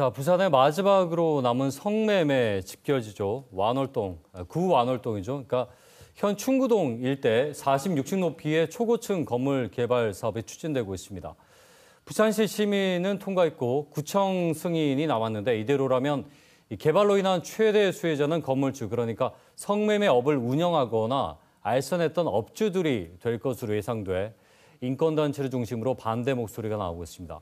자, 부산의 마지막으로 남은 성매매 집결지죠. 완월동, 아, 구완월동이죠. 그러니까 현 충구동 일대 46층 높이의 초고층 건물 개발 사업이 추진되고 있습니다. 부산시 시민은 통과했고 구청 승인이 남았는데 이대로라면 개발로 인한 최대 수혜자는 건물주, 그러니까 성매매 업을 운영하거나 알선했던 업주들이 될 것으로 예상돼 인권단체를 중심으로 반대 목소리가 나오고 있습니다.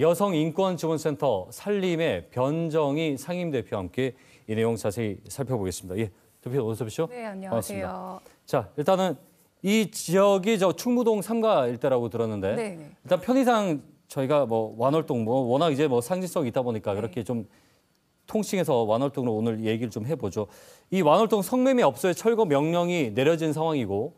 여성인권지원센터 살림의 변정희 상임대표와 함께 이 내용 자세히 살펴보겠습니다. 예, 대표 어서 오십시오. 네, 안녕하세요. 반갑습니다. 자, 일단은 이 지역이 저 충무동 삼가 일대라고 들었는데 네네. 일단 편의상 저희가 뭐 완월동 뭐 워낙 이제 뭐 상징성이 있다 보니까 네. 그렇게 좀 통칭해서 완월동으로 오늘 얘기를 좀 해보죠. 이 완월동 성매매 업소의 철거 명령이 내려진 상황이고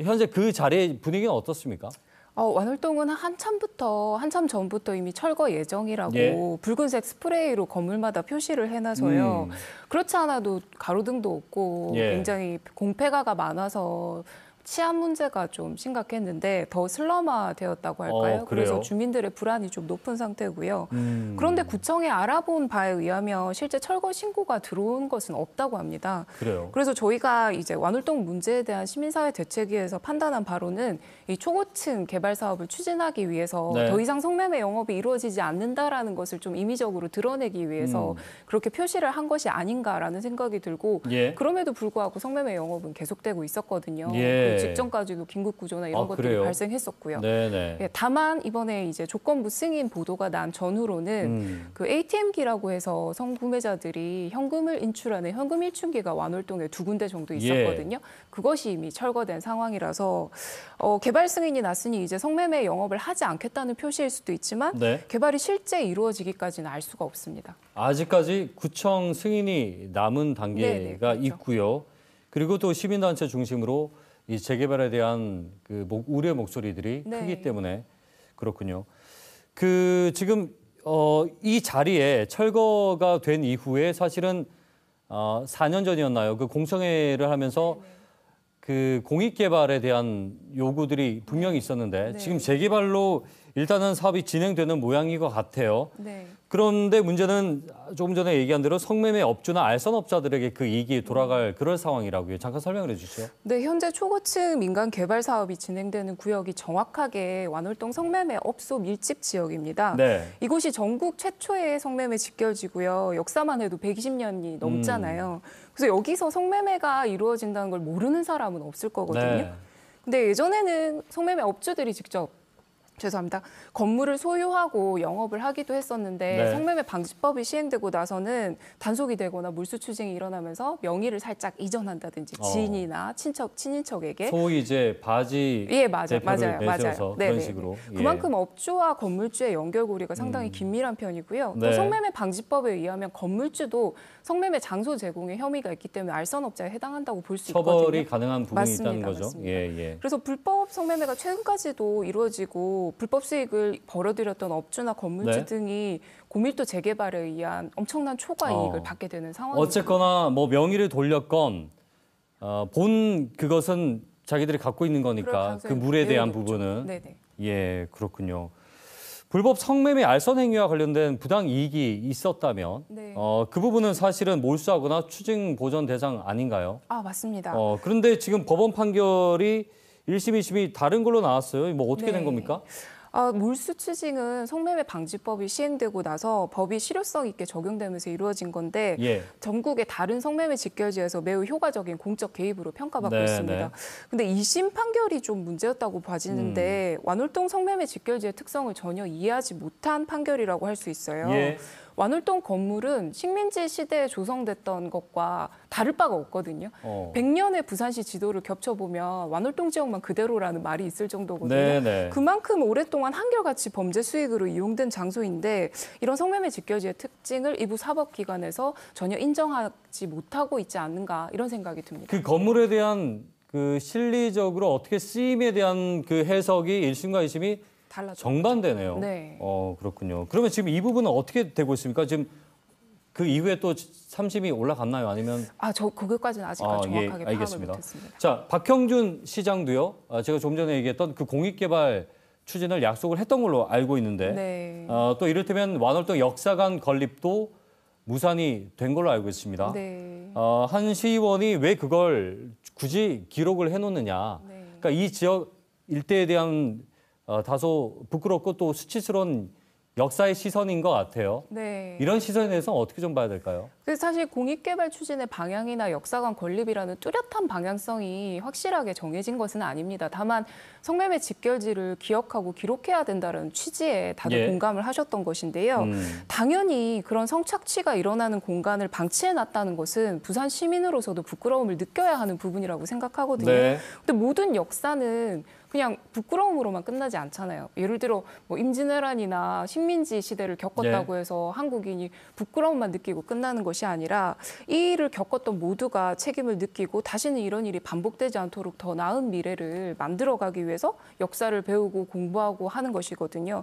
현재 그 자리의 분위기는 어떻습니까? 어, 완월동은 한참부터 한참 전부터 이미 철거 예정이라고 예. 붉은색 스프레이로 건물마다 표시를 해놔서요. 음. 그렇지 않아도 가로등도 없고 예. 굉장히 공폐가가 많아서 치안 문제가 좀 심각했는데 더 슬럼화되었다고 어, 할까요? 어, 그래서 주민들의 불안이 좀 높은 상태고요. 음. 그런데 구청에 알아본 바에 의하면 실제 철거 신고가 들어온 것은 없다고 합니다. 그래요. 그래서 저희가 이제 완울동 문제에 대한 시민사회 대책위에서 판단한 바로는 이 초고층 개발 사업을 추진하기 위해서 네. 더 이상 성매매 영업이 이루어지지 않는다라는 것을 좀 임의적으로 드러내기 위해서 음. 그렇게 표시를 한 것이 아닌가라는 생각이 들고 예. 그럼에도 불구하고 성매매 영업은 계속되고 있었거든요. 예. 네. 직전까지도 긴급 구조나 이런 아, 것들이 그래요? 발생했었고요. 네, 네. 예, 다만 이번에 이제 조건부 승인 보도가 난 전후로는 음. 그 ATM기라고 해서 성구매자들이 현금을 인출하는 현금 일출기가 완월동에 두 군데 정도 예. 있었거든요. 예. 그것이 이미 철거된 상황이라서 어, 개발 승인이 났으니 이제 성매매 영업을 하지 않겠다는 표시일 수도 있지만 네. 개발이 실제 이루어지기까지는 알 수가 없습니다. 아직까지 구청 승인이 남은 단계가 네네, 그렇죠. 있고요. 그리고 또 시민단체 중심으로 이 재개발에 대한 그 목, 우려 목소리들이 네. 크기 때문에 그렇군요. 그 지금 어, 이 자리에 철거가 된 이후에 사실은 어, 4년 전이었나요? 그 공청회를 하면서 네, 네. 그 공익 개발에 대한 요구들이 분명히 네. 있었는데 네. 지금 재개발로 일단은 사업이 진행되는 모양인 것 같아요. 네. 그런데 문제는 조금 전에 얘기한 대로 성매매 업주나 알선업자들에게 그 이익이 돌아갈 그럴 상황이라고요. 잠깐 설명을 해주시죠. 네, 현재 초고층 민간 개발 사업이 진행되는 구역이 정확하게 완월동 성매매 업소 밀집 지역입니다. 네. 이곳이 전국 최초의 성매매 직결지고요. 역사만 해도 120년이 넘잖아요. 음. 그래서 여기서 성매매가 이루어진다는 걸 모르는 사람은 없을 거거든요. 네. 근데 예전에는 성매매 업주들이 직접 죄송합니다. 건물을 소유하고 영업을 하기도 했었는데 네. 성매매 방지법이 시행되고 나서는 단속이 되거나 물수 추징이 일어나면서 명의를 살짝 이전한다든지 어. 지인이나 친척 친인척에게 소위 이제 바지 예 맞아 맞아요 맞아요 네, 그런 네, 네. 식으로 예. 그만큼 업주와 건물주의 연결고리가 상당히 음. 긴밀한 편이고요. 네. 또 성매매 방지법에 의하면 건물주도 성매매 장소 제공에 혐의가 있기 때문에 알선업자에 해당한다고 볼 수 있거든요. 처벌이 가능한 부분이 맞습니다, 있다는 거죠. 맞습니다. 예, 예. 그래서 불법 성매매가 최근까지도 이루어지고 불법 수익을 벌어들였던 업주나 건물주 네. 등이 고밀도 재개발에 의한 엄청난 초과 어. 이익을 받게 되는 상황입니 어쨌거나 뭐 명의를 돌렸건 어, 본 그것은 자기들이 갖고 있는 거니까 그 물에 대한 부분은 네네. 예 그렇군요. 불법 성매매 알선 행위와 관련된 부당 이익이 있었다면 네. 어, 그 부분은 사실은 몰수하거나 추징 보전 대상 아닌가요? 아 맞습니다. 어, 그런데 지금 법원 판결이 1심, 2심이 다른 걸로 나왔어요. 뭐 어떻게 네. 된 겁니까? 아, 몰수추징은 성매매 방지법이 시행되고 나서 법이 실효성 있게 적용되면서 이루어진 건데 예. 전국의 다른 성매매 직결지에서 매우 효과적인 공적 개입으로 평가받고 네, 있습니다. 네. 근데 이심 판결이 좀 문제였다고 봐지는데 음. 완월동 성매매 직결지의 특성을 전혀 이해하지 못한 판결이라고 할 수 있어요. 예. 완월동 건물은 식민지 시대에 조성됐던 것과 다를 바가 없거든요. 어. 100년의 부산시 지도를 겹쳐보면 완월동 지역만 그대로라는 말이 있을 정도거든요. 네네. 네. 그만큼 오랫동안 한결같이 범죄 수익으로 이용된 장소인데 이런 성매매 직결지의 특징을 이부 사법기관에서 전혀 인정하지 못하고 있지 않는가 이런 생각이 듭니다. 그 건물에 대한 그 실리적으로 어떻게 쓰임에 대한 그 해석이 일심과이심이 달라져 정반대네요. 네. 어 그렇군요. 그러면 지금 이 부분은 어떻게 되고 있습니까? 지금 그 이후에 또 3심이 올라갔나요? 아니면 아저 그것까지는 아직 아, 예, 정확하게 예, 파악을 못했습니다. 자 박형준 시장도요. 아, 제가 좀 전에 얘기했던 그 공익개발 추진을 약속을 했던 걸로 알고 있는데 네. 어, 또 이를테면 완월동 역사관 건립도 무산이 된 걸로 알고 있습니다. 네. 어, 한 시의원이 왜 그걸 굳이 기록을 해놓느냐. 네. 그러니까 이 지역 일대에 대한 어, 다소 부끄럽고 또 수치스러운 역사의 시선인 것 같아요. 네. 이런 시선에 대해서 어떻게 좀 봐야 될까요? 사실 공익개발 추진의 방향이나 역사관 건립이라는 뚜렷한 방향성이 확실하게 정해진 것은 아닙니다. 다만 성매매 직결지를 기억하고 기록해야 된다는 취지에 다들 예. 공감을 하셨던 것인데요. 음. 당연히 그런 성착취가 일어나는 공간을 방치해놨다는 것은 부산 시민으로서도 부끄러움을 느껴야 하는 부분이라고 생각하거든요. 네. 근데 모든 역사는 그냥 부끄러움으로만 끝나지 않잖아요. 예를 들어 뭐 임진왜란이나 식민지 시대를 겪었다고 네. 해서 한국인이 부끄러움만 느끼고 끝나는 것이 아니라 이 일을 겪었던 모두가 책임을 느끼고 다시는 이런 일이 반복되지 않도록 더 나은 미래를 만들어가기 위해서 역사를 배우고 공부하고 하는 것이거든요.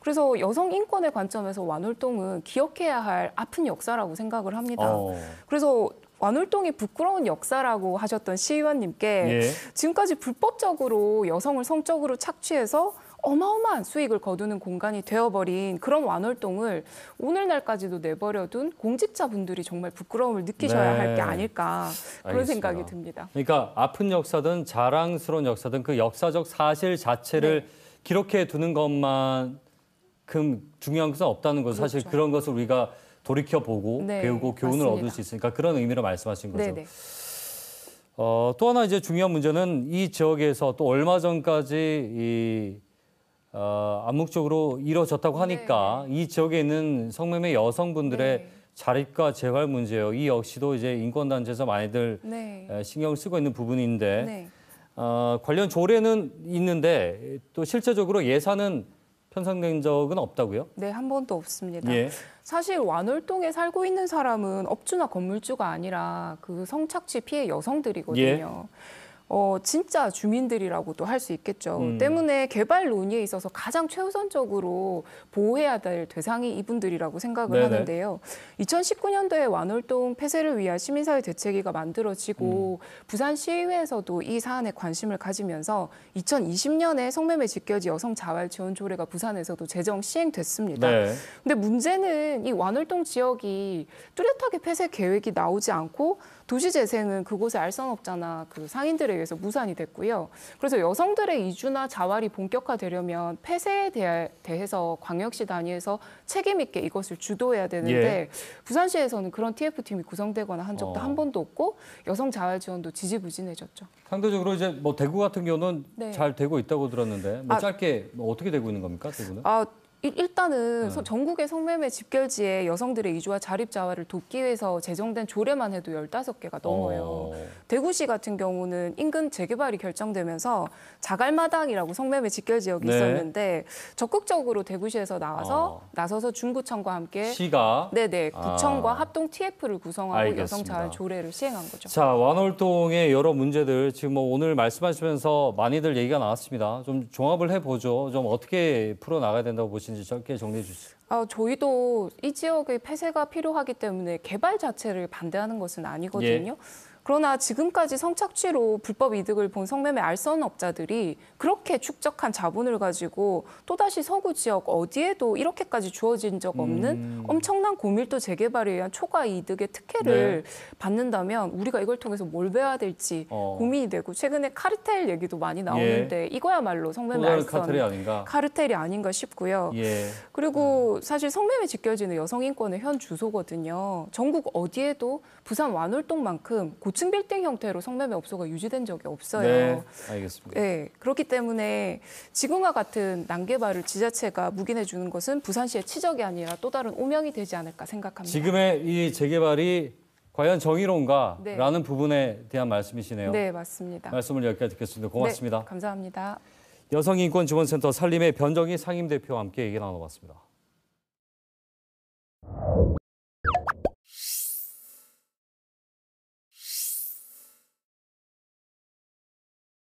그래서 여성 인권의 관점에서 완월동은 기억해야 할 아픈 역사라고 생각을 합니다. 어... 그래서 완월동이 부끄러운 역사라고 하셨던 시의원님께 예. 지금까지 불법적으로 여성을 성적으로 착취해서 어마어마한 수익을 거두는 공간이 되어버린 그런 완월동을 오늘날까지도 내버려둔 공직자분들이 정말 부끄러움을 느끼셔야 네. 할게 아닐까 그런 알겠습니 생각이 듭니다. 그러니까 아픈 역사든 자랑스러운 역사든 그 역사적 사실 자체를 네. 기록해 두는 것만큼 중요한 것은 없다는 거 그렇죠. 사실 그런 것을 우리가 돌이켜 보고 네, 배우고 교훈을 맞습니다. 얻을 수 있으니까 그런 의미로 말씀하신 거죠. 네네. 네. 어, 또 하나 이제 중요한 문제는 이 지역에서 또 얼마 전까지 이 어, 암묵적으로 이뤄졌다고 하니까 네, 네. 이 지역에 있는 성매매 여성분들의 네. 자립과 재활 문제요. 이 역시도 이제 인권단체에서 많이들 네. 신경 쓰고 있는 부분인데 네. 어, 관련 조례는 있는데 또 실제적으로 예산은 편성된 적은 없다고요? 네, 한 번도 없습니다. 예. 사실 완월동에 살고 있는 사람은 업주나 건물주가 아니라 그 성착취 피해 여성들이거든요. 예. 어, 진짜 주민들이라고도 할 수 있겠죠. 음. 때문에 개발 논의에 있어서 가장 최우선적으로 보호해야 될 대상이 이분들이라고 생각을 네네. 하는데요. 2019년도에 완월동 폐쇄를 위한 시민사회 대책위가 만들어지고 음. 부산시의회에서도 이 사안에 관심을 가지면서 2020년에 성매매 직결지 여성 자활 지원 조례가 부산에서도 제정 시행됐습니다. 네. 근데 문제는 이 완월동 지역이 뚜렷하게 폐쇄 계획이 나오지 않고 도시재생은 그곳에 알선 업자나 그 상인들의 의해서 무산이 됐고요. 그래서 여성들의 이주나 자활이 본격화되려면 폐쇄에 대해서 광역시 단위에서 책임 있게 이것을 주도해야 되는데 예. 부산시에서는 그런 TF팀이 구성되거나 한 적도 어. 한 번도 없고 여성 자활 지원도 지지부진해졌죠. 상대적으로 이제 뭐 대구 같은 경우는 네. 잘 되고 있다고 들었는데 뭐 아, 짧게 뭐 어떻게 되고 있는 겁니까, 대구는? 아, 일단은 네. 전국의 성매매 집결지에 여성들의 이주와 자립 자활을 돕기 위해서 제정된 조례만 해도 15개가 넘어요. 오. 어. 대구시 같은 경우는 인근 재개발이 결정되면서 자갈마당이라고 성매매 집결 지역이 네. 있었는데 적극적으로 대구시에서 나와서 아. 나서서 중구청과 함께 시가 네네 아. 구청과 아. 합동 TF를 구성하고 여성 자활 조례를 시행한 거죠. 자 완월동의 여러 문제들 지금 뭐 오늘 말씀하시면서 많이들 얘기가 나왔습니다. 좀 종합을 해보죠. 좀 어떻게 풀어 나가야 된다고 보시는. 지 있을지 짧게 정리해 주세요. 아, 저희도 이 지역의 폐쇄가 필요하기 때문에 개발 자체를 반대하는 것은 아니거든요. 예. 그러나 지금까지 성착취로 불법 이득을 본 성매매 알선업자들이 그렇게 축적한 자본을 가지고 또다시 서구 지역 어디에도 이렇게까지 주어진 적 없는 음. 엄청난 고밀도 재개발에 의한 초과 이득의 특혜를 네. 받는다면 우리가 이걸 통해서 뭘 배워야 될지 어. 고민이 되고 최근에 카르텔 얘기도 많이 예. 나오는데 예. 이거야말로 성매매 알선 카르텔이 아닌가? 카르텔이 아닌가 싶고요. 예. 그리고 음. 사실 성매매 지켜지는 여성인권의 현 주소거든요. 전국 어디에도 부산 완월동만큼 고 고층 빌딩 형태로 성매매 업소가 유지된 적이 없어요. 네, 알겠습니다. 네, 그렇기 때문에 지금과 같은 난개발을 지자체가 묵인해 주는 것은 부산시의 치적이 아니라 또 다른 오명이 되지 않을까 생각합니다. 지금의 이 재개발이 과연 정의로운가라는 네. 부분에 대한 말씀이시네요. 네, 맞습니다. 말씀을 여기까지 듣겠습니다. 고맙습니다. 네, 감사합니다. 여성인권지원센터 산림의 변정희 상임대표와 함께 얘기 나눠봤습니다.